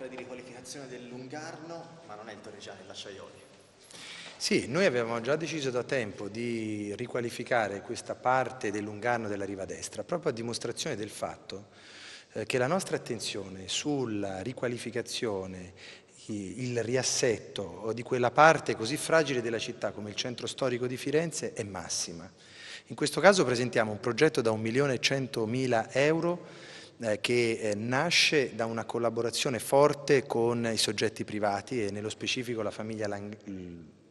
un'opera di riqualificazione dell'Ungarno, ma non è il Torreggiano, è l'Acciaioli. Sì, noi avevamo già deciso da tempo di riqualificare questa parte dell'Ungarno della riva destra, proprio a dimostrazione del fatto eh, che la nostra attenzione sulla riqualificazione il riassetto di quella parte così fragile della città come il centro storico di Firenze è massima. In questo caso presentiamo un progetto da 1.100.000 euro eh, che eh, nasce da una collaborazione forte con i soggetti privati e nello specifico la famiglia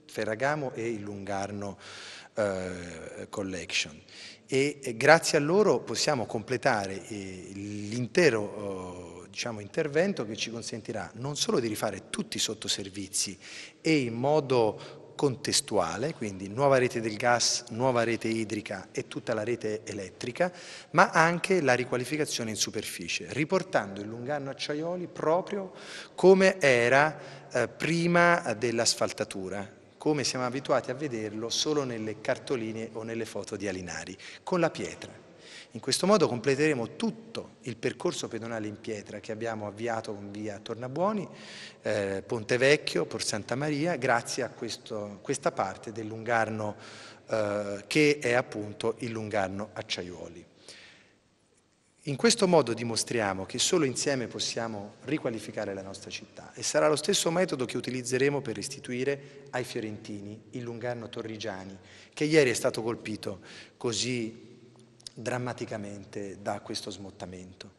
Ferragamo e il Lungarno eh, Collection e grazie a loro possiamo completare l'intero oh, diciamo, intervento che ci consentirà non solo di rifare tutti i sottoservizi e in modo contestuale, quindi nuova rete del gas, nuova rete idrica e tutta la rete elettrica, ma anche la riqualificazione in superficie, riportando il Lungano Acciaioli proprio come era eh, prima dell'asfaltatura, come siamo abituati a vederlo solo nelle cartoline o nelle foto di Alinari, con la pietra. In questo modo completeremo tutto il percorso pedonale in pietra che abbiamo avviato con via Tornabuoni, eh, Ponte Vecchio, Por Santa Maria, grazie a questo, questa parte del Lungarno eh, che è appunto il Lungarno Acciaiuoli. In questo modo dimostriamo che solo insieme possiamo riqualificare la nostra città e sarà lo stesso metodo che utilizzeremo per restituire ai fiorentini il Lungarno Torrigiani, che ieri è stato colpito così drammaticamente da questo smottamento.